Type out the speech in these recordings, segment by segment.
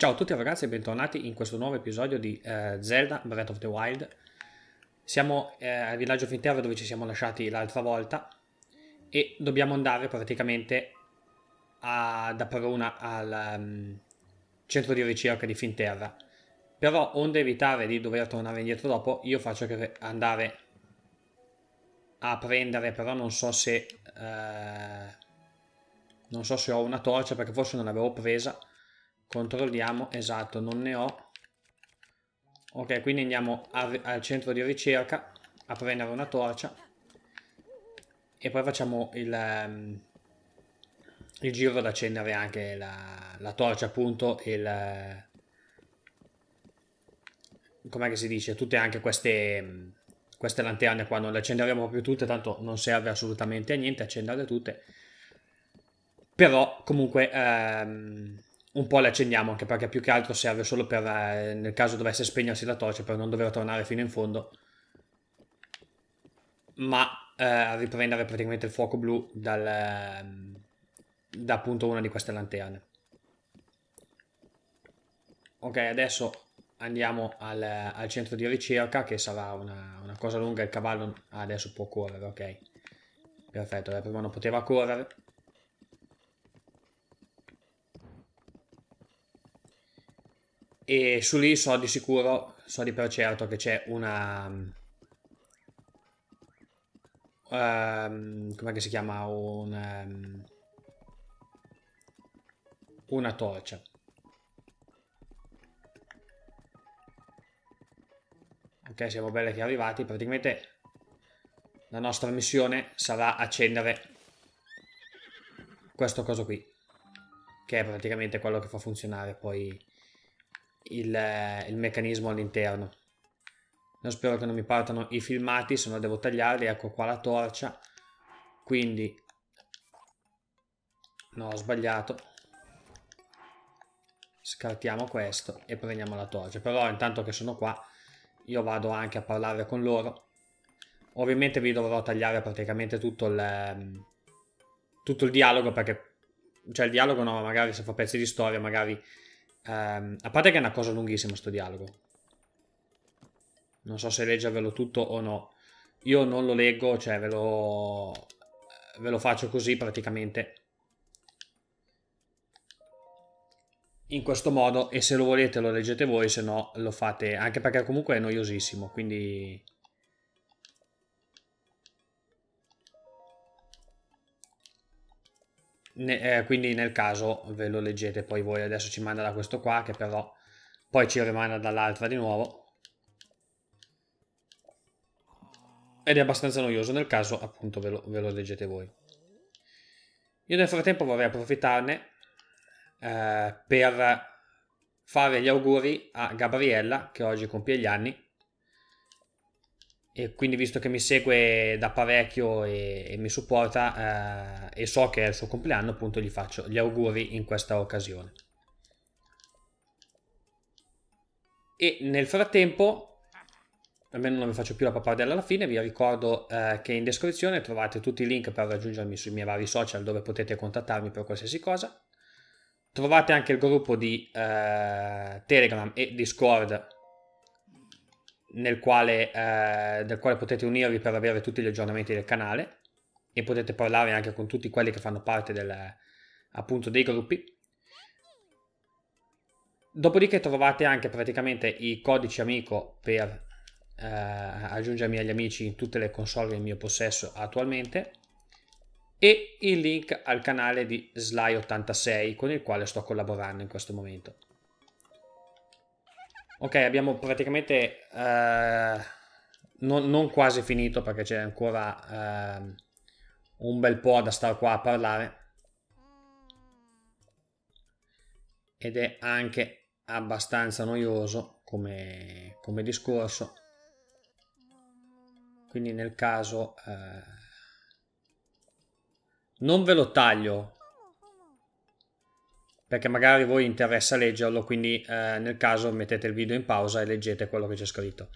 Ciao a tutti ragazzi e bentornati in questo nuovo episodio di eh, Zelda Breath of the Wild. Siamo eh, al villaggio Finterra dove ci siamo lasciati l'altra volta e dobbiamo andare praticamente ad Aprona al um, centro di ricerca di Finterra. Però onde evitare di dover tornare indietro dopo io faccio che andare a prendere però non so se... Eh, non so se ho una torcia perché forse non l'avevo presa controlliamo, esatto, non ne ho. Ok, quindi andiamo al, al centro di ricerca a prendere una torcia e poi facciamo il, um, il giro ad accendere anche la, la torcia appunto e il... Com'è che si dice? Tutte anche queste queste lanterne qua non le accenderemo proprio tutte, tanto non serve assolutamente a niente accenderle tutte. Però comunque ehm, un po' le accendiamo anche perché più che altro serve solo per eh, nel caso dovesse spegnersi la torcia per non dover tornare fino in fondo ma eh, riprendere praticamente il fuoco blu dal, ehm, da appunto una di queste lanterne ok adesso andiamo al, al centro di ricerca che sarà una, una cosa lunga il cavallo adesso può correre ok perfetto prima non poteva correre e su lì so di sicuro, so di per certo che c'è una... Um, mm, ehm, come si chiama? Un, um, una torcia. Ok, siamo belli che arrivati. Praticamente la nostra missione sarà accendere questo coso qui, che è praticamente quello che fa funzionare poi il, il meccanismo all'interno. Non spero che non mi partano i filmati, se no devo tagliarli. Ecco qua la torcia. Quindi... No, ho sbagliato. Scartiamo questo e prendiamo la torcia. Però intanto che sono qua, io vado anche a parlare con loro. Ovviamente vi dovrò tagliare praticamente tutto il... Ehm, tutto il dialogo perché... Cioè il dialogo no, magari se fa pezzi di storia, magari Ehm, a parte che è una cosa lunghissima sto dialogo. Non so se leggervelo tutto o no. Io non lo leggo, cioè ve lo, ve lo faccio così praticamente. In questo modo, e se lo volete lo leggete voi, se no lo fate, anche perché comunque è noiosissimo, quindi ne, eh, quindi nel caso ve lo leggete poi voi adesso ci manda da questo qua che però poi ci rimanda dall'altra di nuovo ed è abbastanza noioso nel caso appunto ve lo, ve lo leggete voi io nel frattempo vorrei approfittarne eh, per fare gli auguri a Gabriella che oggi compie gli anni e quindi visto che mi segue da parecchio e, e mi supporta eh, e so che è il suo compleanno appunto gli faccio gli auguri in questa occasione e nel frattempo almeno non vi faccio più la pappardella alla fine vi ricordo eh, che in descrizione trovate tutti i link per raggiungermi sui miei vari social dove potete contattarmi per qualsiasi cosa trovate anche il gruppo di eh, Telegram e Discord nel quale, eh, nel quale potete unirvi per avere tutti gli aggiornamenti del canale e potete parlare anche con tutti quelli che fanno parte del, appunto dei gruppi. Dopodiché trovate anche praticamente i codici amico per eh, aggiungermi agli amici in tutte le console in mio possesso attualmente e il link al canale di Sly86 con il quale sto collaborando in questo momento. Ok, abbiamo praticamente eh, non, non, quasi finito perché c'è ancora eh, un bel po' da star qua a parlare. Ed è anche abbastanza noioso come, come discorso. Quindi nel caso eh, non ve lo taglio perché magari voi interessa leggerlo, quindi eh, nel caso mettete il video in pausa e leggete quello che c'è scritto.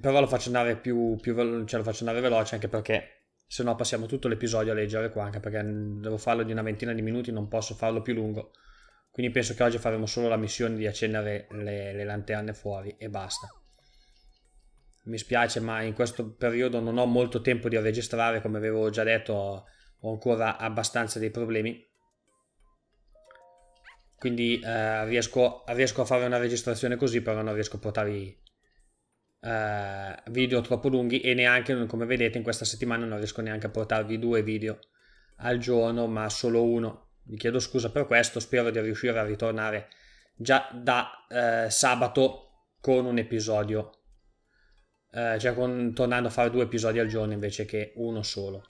Però lo faccio andare più, più velo- cioè lo faccio andare veloce anche perché se no passiamo tutto l'episodio a leggere qua, anche perché devo farlo di una ventina di minuti, non posso farlo più lungo. Quindi penso che oggi faremo solo la missione di accendere le, le lanterne fuori e basta. Mi spiace, ma in questo periodo non ho molto tempo di registrare, come avevo già detto, ho ancora abbastanza dei problemi quindi eh, riesco, riesco, a fare una registrazione così, però non riesco a portarvi eh, video troppo lunghi e neanche, come vedete, in questa settimana non riesco neanche a portarvi due video al giorno, ma solo uno. Vi chiedo scusa per questo, spero di riuscire a ritornare già da eh, sabato con un episodio, eh, cioè con, tornando a fare due episodi al giorno invece che uno solo.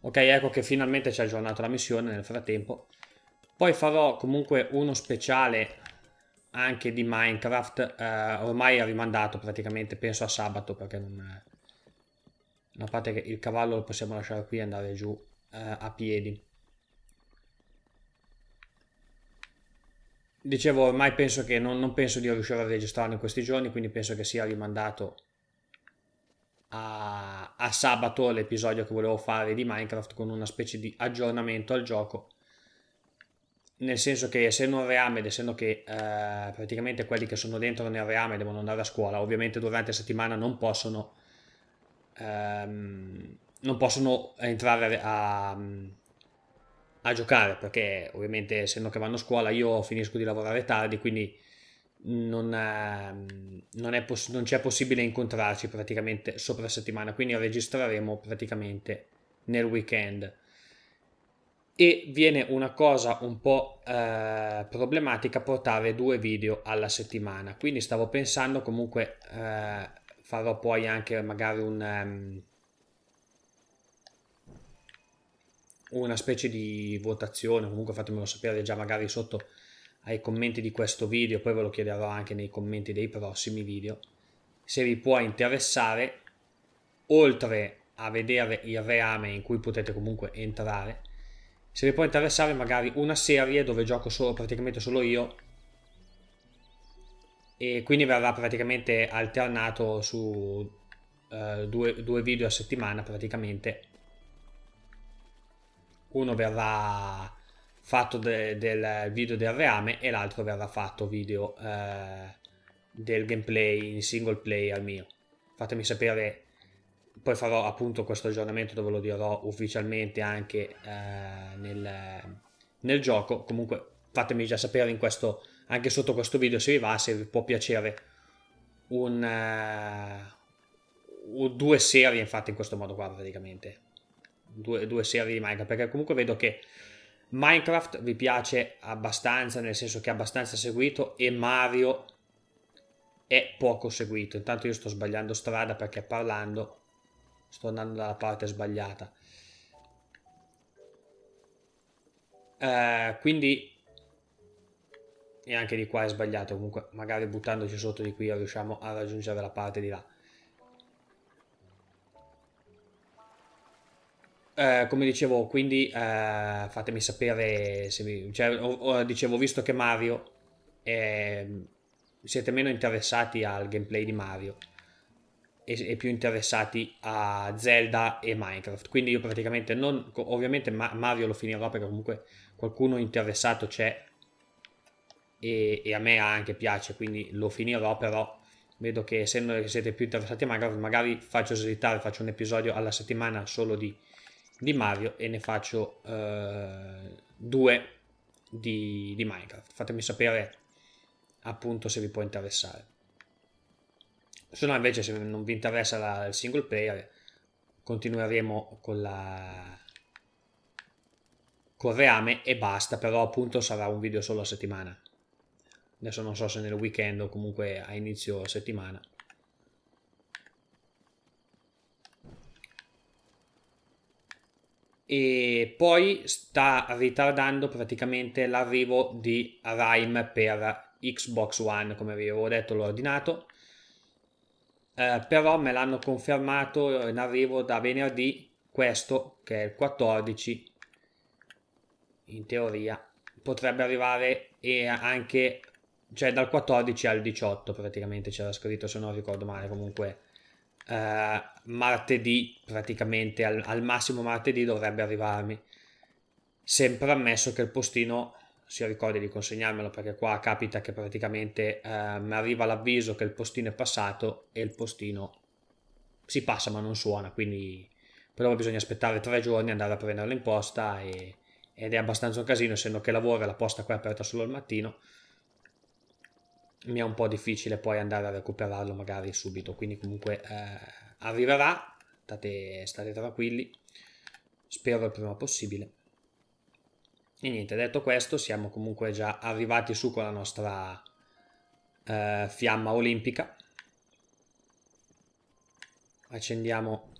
Ok, ecco che finalmente ci ha aggiornato la missione nel frattempo poi farò comunque uno speciale anche di Minecraft, eh, ormai è rimandato praticamente, penso a sabato perché non... è... A parte che il cavallo lo possiamo lasciare qui e andare giù eh, a piedi. Dicevo, ormai penso che non, non penso di riuscire a registrarlo in questi giorni, quindi penso che sia rimandato a, a sabato l'episodio che volevo fare di Minecraft con una specie di aggiornamento al gioco nel senso che essendo un reame ed essendo che eh, praticamente quelli che sono dentro nel reame devono andare a scuola, ovviamente durante la settimana non possono, ehm, non possono entrare a, a, giocare perché ovviamente essendo che vanno a scuola io finisco di lavorare tardi quindi non, eh, non, è poss- non c'è possibile incontrarci praticamente sopra settimana quindi registreremo praticamente nel weekend e viene una cosa un po' eh, problematica portare due video alla settimana quindi stavo pensando comunque eh, farò poi anche magari un um, una specie di votazione comunque fatemelo sapere già magari sotto ai commenti di questo video poi ve lo chiederò anche nei commenti dei prossimi video se vi può interessare oltre a vedere il reame in cui potete comunque entrare se vi può interessare magari una serie dove gioco solo, praticamente solo io e quindi verrà praticamente alternato su uh, due, due video a settimana praticamente uno verrà fatto de, del video del reame e l'altro verrà fatto video eh, del gameplay in single player mio fatemi sapere poi farò appunto questo aggiornamento dove lo dirò ufficialmente anche eh, nel, nel, gioco. Comunque fatemi già sapere questo, anche sotto questo video se vi va, se vi può piacere un, uh, due serie infatti in questo modo qua praticamente. Due, due serie di Minecraft perché comunque vedo che Minecraft vi piace abbastanza, nel senso che è abbastanza seguito e Mario è poco seguito. Intanto io sto sbagliando strada perché parlando Sto andando dalla parte sbagliata. Eh, quindi... E anche di qua è sbagliato. Comunque, magari buttandoci sotto di qui riusciamo a raggiungere la parte di là. Eh, come dicevo, quindi eh, fatemi sapere se vi... Cioè, o, o, dicevo, visto che Mario... È, siete meno interessati al gameplay di Mario e, e più interessati a Zelda e Minecraft. Quindi io praticamente non, ovviamente Mario lo finirò perché comunque qualcuno interessato c'è e, e a me anche piace, quindi lo finirò però vedo che essendo che siete più interessati a Minecraft magari faccio esitare, faccio un episodio alla settimana solo di, di Mario e ne faccio eh, due di, di Minecraft fatemi sapere appunto se vi può interessare se no invece se non vi interessa la, il single player continueremo con la con reame e basta però appunto sarà un video solo a settimana adesso non so se nel weekend o comunque a inizio settimana e poi sta ritardando praticamente l'arrivo di Rime per Xbox One come vi avevo detto l'ho ordinato eh, però me l'hanno confermato in arrivo da venerdì, questo che è il 14, in teoria potrebbe arrivare e anche cioè dal 14 al 18 praticamente c'era scritto se non ricordo male comunque eh, martedì praticamente al, al, massimo martedì dovrebbe arrivarmi sempre ammesso che il postino si ricordi di consegnarmelo perché qua capita che praticamente eh, mi arriva l'avviso che il postino è passato e il postino si passa ma non suona, quindi però bisogna aspettare tre giorni e andare a prenderlo in posta e, ed è abbastanza un casino, essendo che lavoro e la posta qua è aperta solo al mattino, mi è un po' difficile poi andare a recuperarlo magari subito, quindi comunque eh, arriverà, state, state tranquilli, spero il prima possibile. E niente, detto questo, siamo comunque già arrivati su con la nostra eh, fiamma olimpica. Accendiamo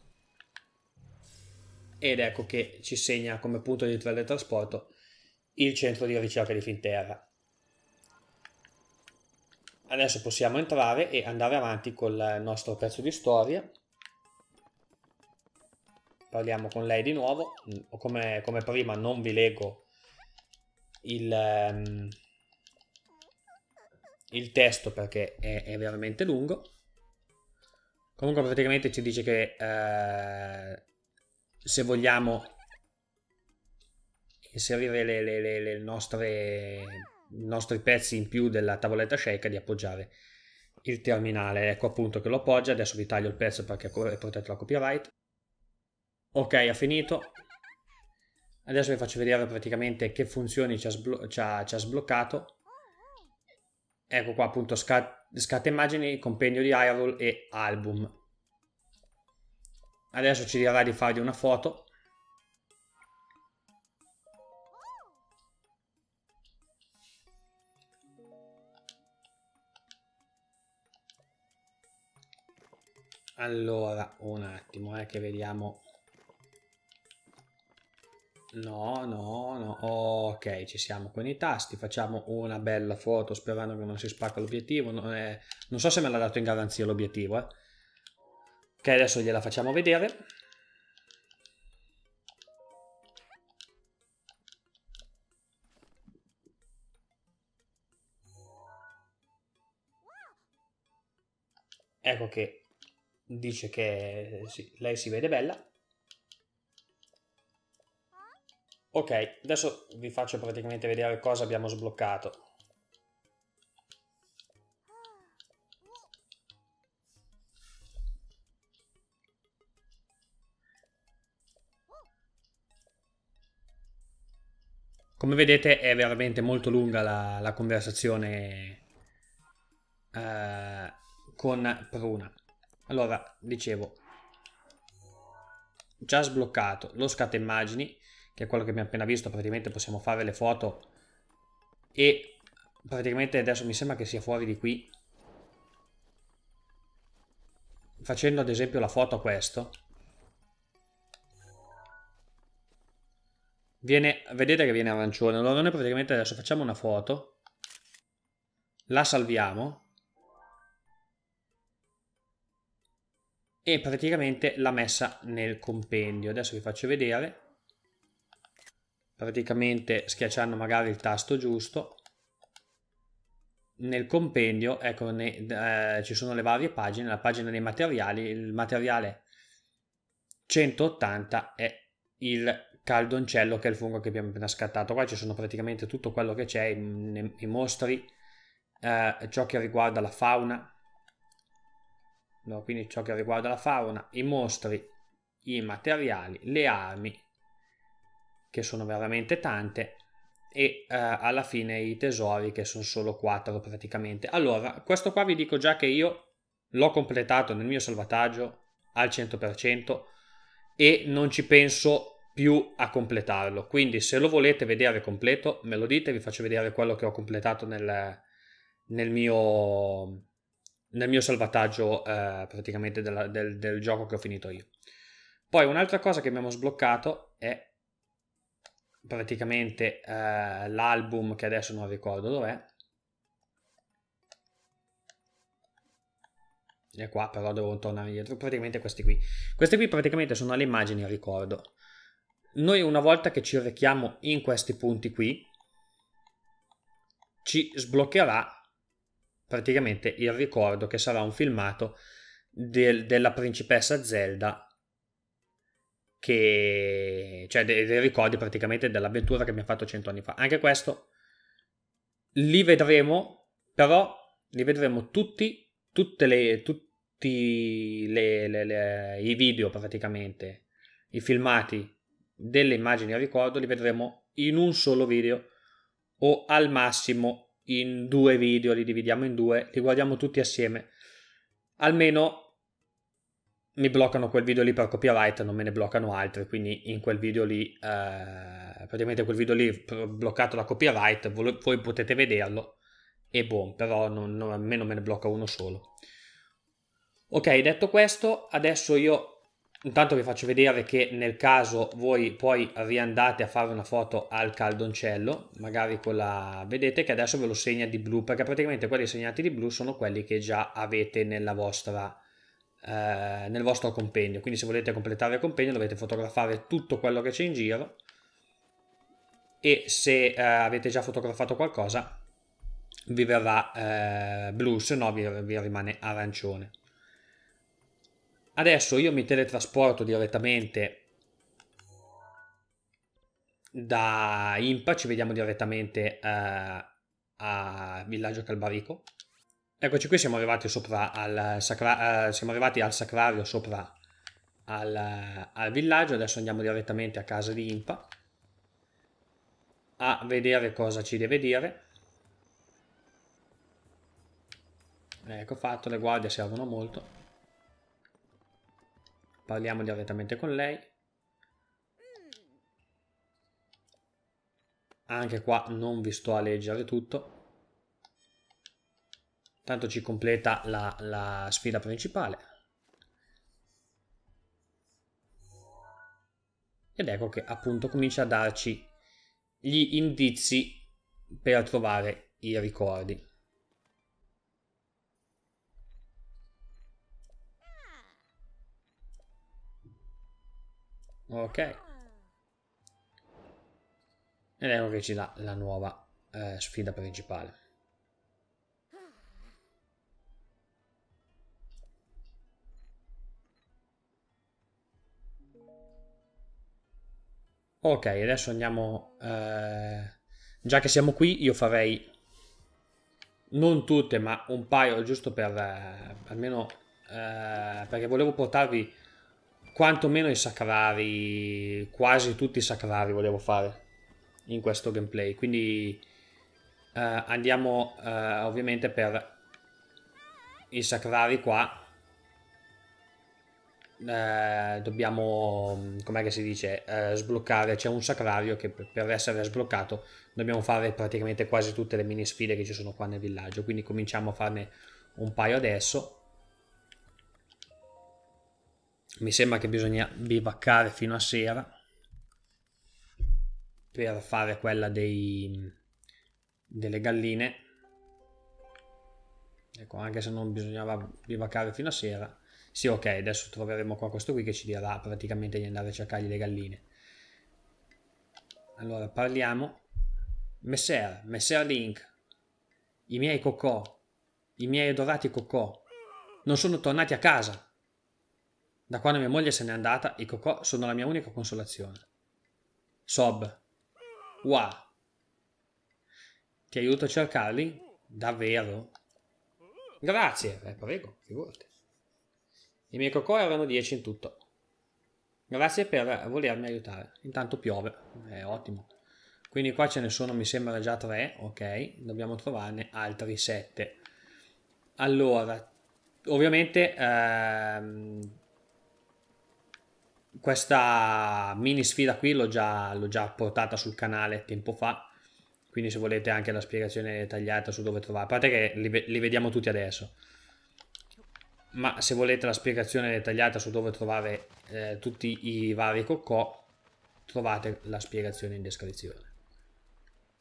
ed ecco che ci segna come punto di teletrasporto il centro di ricerca di Finterra. Adesso possiamo entrare e andare avanti col nostro pezzo di storia. Parliamo con lei di nuovo, mm, come, come prima non vi leggo il, um, il testo perché è, è, veramente lungo. Comunque praticamente ci dice che uh, se vogliamo inserire le, le, le, le nostre, i nostri pezzi in più della tavoletta shake di appoggiare il terminale. Ecco appunto che lo appoggia, adesso vi taglio il pezzo perché è protetto la copyright. Ok, ha finito, Adesso vi faccio vedere praticamente che funzioni ci ha, sblo ci ha, ci ha sbloccato. Ecco qua appunto scat scatta immagini, compendio di Hyrule e album. Adesso ci dirà di fargli una foto. Allora, un attimo, eh, che vediamo No, no, no. Ok, ci siamo con i tasti. Facciamo una bella foto sperando che non si spacca l'obiettivo. Non, è... Eh, non, so se me l'ha dato in garanzia l'obiettivo. Eh. Ok, adesso gliela facciamo vedere. Ecco che dice che sì, lei si vede bella. Ok, adesso vi faccio praticamente vedere cosa abbiamo sbloccato. Come vedete è veramente molto lunga la, la conversazione eh, con Pruna. Allora, dicevo, già sbloccato lo scatto immagini che è quello che abbiamo appena visto, praticamente possiamo fare le foto e praticamente adesso mi sembra che sia fuori di qui. Facendo ad esempio la foto a questo, Viene, vedete che viene arancione. Allora noi praticamente adesso facciamo una foto, la salviamo e praticamente l'ha messa nel compendio. Adesso vi faccio vedere praticamente schiacciando magari il tasto giusto nel compendio ecco ne, eh, ci sono le varie pagine la pagina dei materiali il materiale 180 è il caldoncello che è il fungo che abbiamo appena scattato qua ci sono praticamente tutto quello che c'è i, i, mostri eh, ciò che riguarda la fauna no, quindi ciò che riguarda la fauna i mostri i materiali le armi che sono veramente tante, e eh, alla fine i tesori che sono solo 4 praticamente. Allora, questo qua vi dico già che io l'ho completato nel mio salvataggio al 100% e non ci penso più a completarlo. Quindi se lo volete vedere completo, me lo dite, vi faccio vedere quello che ho completato nel, nel mio, nel mio salvataggio eh, praticamente della, del, del gioco che ho finito io. Poi un'altra cosa che abbiamo sbloccato è praticamente eh, l'album che adesso non ricordo dov'è. E qua però devo tornare indietro. Praticamente questi qui. Queste qui praticamente sono le immagini ricordo. Noi una volta che ci rechiamo in questi punti qui, ci sbloccherà praticamente il ricordo che sarà un filmato del, della principessa Zelda che, cioè dei, dei ricordi praticamente dell'avventura che abbiamo fatto cento anni fa. Anche questo li vedremo, però li vedremo tutti, tutte le, tutti le, le, le, i video praticamente, i filmati delle immagini a ricordo li vedremo in un solo video o al massimo in due video, li dividiamo in due, li guardiamo tutti assieme. Almeno mi bloccano quel video lì per copyright, non me ne bloccano altri, quindi in quel video lì, eh, praticamente quel video lì bloccato da copyright, voi, potete vederlo e boom, però non, non, almeno me ne blocca uno solo. Ok, detto questo, adesso io intanto vi faccio vedere che nel caso voi poi riandate a fare una foto al caldoncello, magari quella, vedete che adesso ve lo segna di blu, perché praticamente quelli segnati di blu sono quelli che già avete nella vostra eh, nel vostro compendio. Quindi se volete completare il compendio dovete fotografare tutto quello che c'è in giro e se eh, avete già fotografato qualcosa vi verrà eh, blu, se no vi, vi rimane arancione. Adesso io mi teletrasporto direttamente da Impa, ci vediamo direttamente eh, a Villaggio Calbarico. Eccoci qui, siamo arrivati sopra al, sacra, eh, siamo arrivati al sacrario sopra al, al, villaggio, adesso andiamo direttamente a casa di Impa a vedere cosa ci deve dire. Ecco fatto, le guardie servono molto. Parliamo direttamente con lei. Anche qua non vi sto a leggere tutto. Tanto ci completa la, la sfida principale. Ed ecco che appunto comincia a darci gli indizi per trovare i ricordi. Ok. Ed ecco che ci dà la nuova eh, sfida principale. Ok, adesso andiamo... Eh, già che siamo qui, io farei... Non tutte, ma un paio, giusto per... Eh, almeno... Eh, perché volevo portarvi quantomeno i sacrari... Quasi tutti i sacrari volevo fare in questo gameplay. Quindi eh, andiamo eh, ovviamente per i sacrari qua eh, dobbiamo, com'è che si dice, eh, sbloccare, c'è un sacrario che per essere sbloccato dobbiamo fare praticamente quasi tutte le mini sfide che ci sono qua nel villaggio, quindi cominciamo a farne un paio adesso. Mi sembra che bisogna bivaccare fino a sera per fare quella dei, delle galline. Ecco, anche se non bisognava bivaccare fino a sera, sì ok adesso troveremo qua questo qui che ci dirà praticamente di andare a cercargli le galline allora parliamo Messer, Messer Link i miei cocò i miei adorati cocò non sono tornati a casa da quando mia moglie se n'è andata i cocò sono la mia unica consolazione Sob Wow ti aiuto a cercarli? davvero? grazie, eh, prego, figurati i miei cocò erano 10 in tutto. Grazie per volermi aiutare. Intanto piove, è ottimo. Quindi qua ce ne sono, mi sembra, già 3, ok? Dobbiamo trovarne altri 7. Allora, ovviamente ehm, questa mini sfida qui l'ho già, già portata sul canale tempo fa, quindi se volete anche la spiegazione dettagliata su dove trovare, a parte che li, li vediamo tutti adesso ma se volete la spiegazione dettagliata su dove trovare eh, tutti i vari coccò, trovate la spiegazione in descrizione.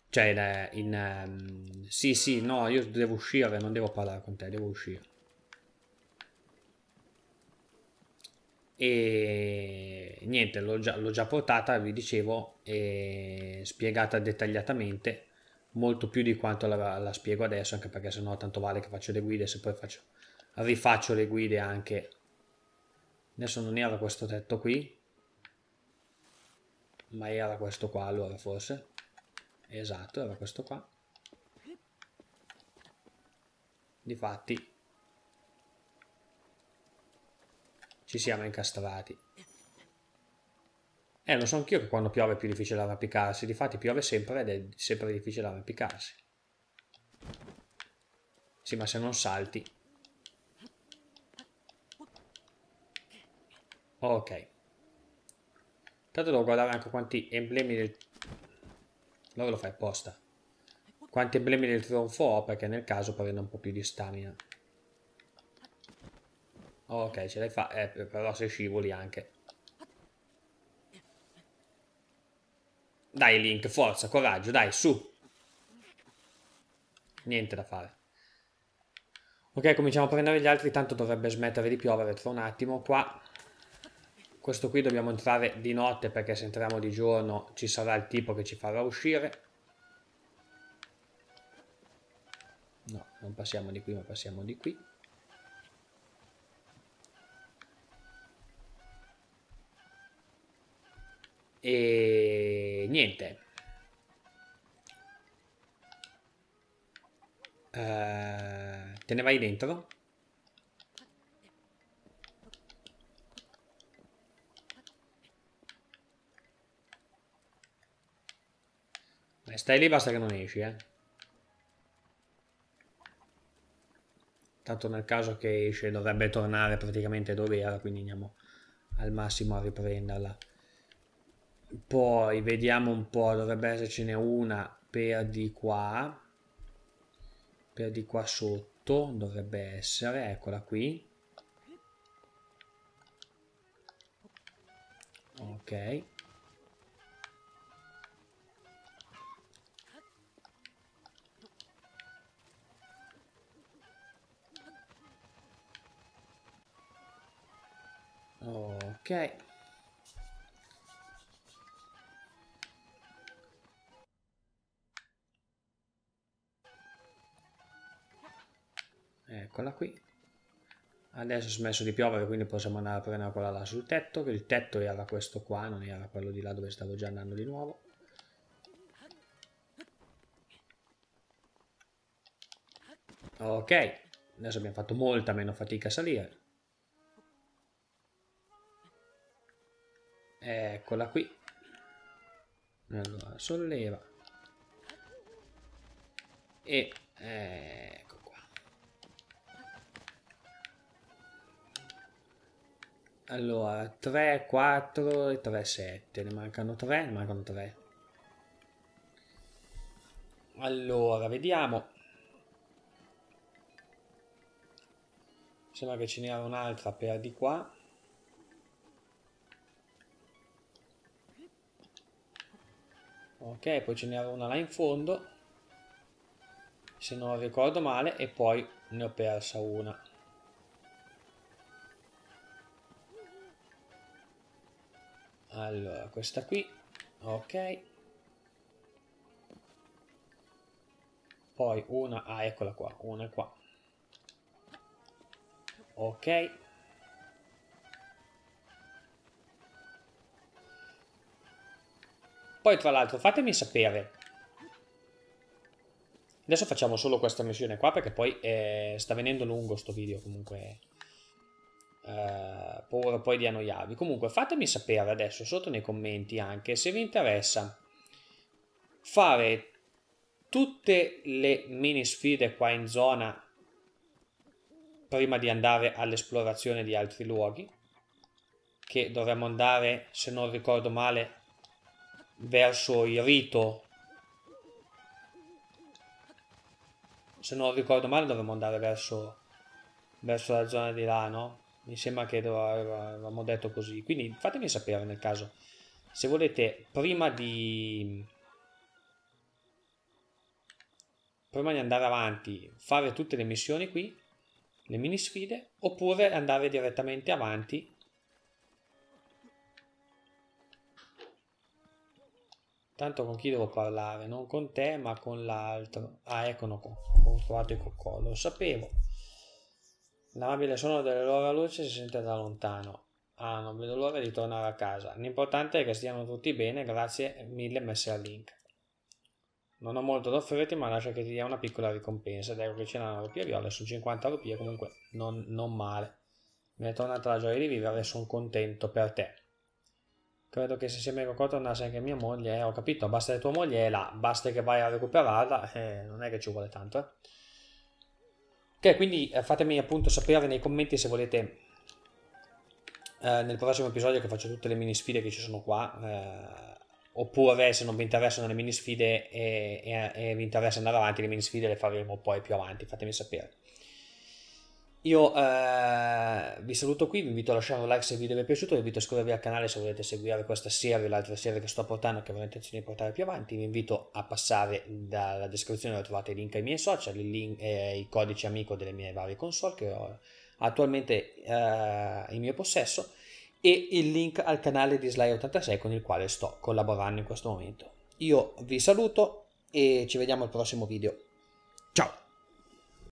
Cioè, in, in, ehm, sì, sì, no, io devo uscire, non devo parlare con te, devo uscire. E niente, l'ho già, già, portata, vi dicevo, e spiegata dettagliatamente, molto più di quanto la, la spiego adesso, anche perché sennò tanto vale che faccio le guide se poi faccio rifaccio le guide anche adesso non era questo tetto qui ma era questo qua allora forse esatto era questo qua difatti ci siamo incastrati eh lo so anch'io che quando piove è più difficile arrampicarsi difatti piove sempre ed è sempre difficile arrampicarsi sì ma se non salti Ok. Tanto devo guardare anche quanti emblemi del... Non ve lo fai apposta. Quanti emblemi del trionfo ho, perché nel caso prendo un po' più di stamina. Ok, ce l'hai fa... Eh, però se scivoli anche. Dai Link, forza, coraggio, dai, su. Niente da fare. Ok, cominciamo a prendere gli altri, tanto dovrebbe smettere di piovere tra un attimo qua questo qui dobbiamo entrare di notte perché se entriamo di giorno ci sarà il tipo che ci farà uscire no, non passiamo di qui ma passiamo di qui e niente uh, te ne vai dentro stai lì basta che non esci, eh. Tanto nel caso che esce dovrebbe tornare praticamente dove era, quindi andiamo al massimo a riprenderla. Poi vediamo un po', dovrebbe essercene una per di qua, per di qua sotto, dovrebbe essere, eccola qui. Ok. Ok. Eccola qui. Adesso è smesso di piovere, quindi possiamo andare a prendere quella là sul tetto, che il tetto era questo qua, non era quello di là dove stavo già andando di nuovo. Ok, adesso abbiamo fatto molta meno fatica a salire. Eccola qui. Allora, solleva. E ecco qua. Allora, 3, 4 e 3, 7. Ne mancano 3, ne mancano 3. Allora, vediamo. Sembra che ce n'era un'altra per di qua. ok poi ce n'era una là in fondo se non ricordo male e poi ne ho persa una allora questa qui ok poi una ah eccola qua una qua ok Poi tra l'altro fatemi sapere. Adesso facciamo solo questa missione qua perché poi eh, sta venendo lungo sto video comunque. Eh, paura poi di annoiarvi. Comunque fatemi sapere adesso sotto nei commenti anche se vi interessa fare tutte le mini sfide qua in zona prima di andare all'esplorazione di altri luoghi che dovremmo andare se non ricordo male verso il rito. Se non ricordo male dovremmo andare verso, verso la zona di là, no? Mi sembra che avevamo detto così. Quindi fatemi sapere nel caso. Se volete, prima di... Prima di andare avanti, fare tutte le missioni qui, le mini sfide, oppure andare direttamente avanti Tanto con chi devo parlare? Non con te, ma con l'altro. Ah, eccolo qua. Ho trovato il coccolo Lo sapevo. L'amabile suono delle loro luci si sente da lontano. Ah, non vedo l'ora di tornare a casa. L'importante è che stiano tutti bene, grazie mille messe al link. Non ho molto da offrirti, ma lascia che ti dia una piccola ricompensa. Ed ecco che ce una rupia viola, su 50 rupie comunque non, non male. Mi è tornata la gioia di vivere, e sono contento per te. Credo che se Semego qua tornasse anche mia moglie, eh, ho capito, basta che tua moglie è là, basta che vai a recuperarla, eh, non è che ci vuole tanto. Eh. Ok, quindi eh, fatemi appunto sapere nei commenti se volete eh, nel prossimo episodio che faccio tutte le mini sfide che ci sono qua, eh, oppure se non vi interessano le mini sfide e, e, e vi interessa andare avanti, le mini sfide le faremo poi più avanti, fatemi sapere. Io eh, vi saluto qui, vi invito a lasciare un like se il video vi è piaciuto, vi invito a iscrivervi al canale se volete seguire questa serie o l'altra serie che sto portando e che avrò intenzione di portare più avanti, vi invito a passare dalla descrizione dove trovate i link ai miei social, il, link, eh, i codici amico delle mie varie console che ho attualmente eh, in mio possesso e il link al canale di Sly86 con il quale sto collaborando in questo momento. Io vi saluto e ci vediamo al prossimo video.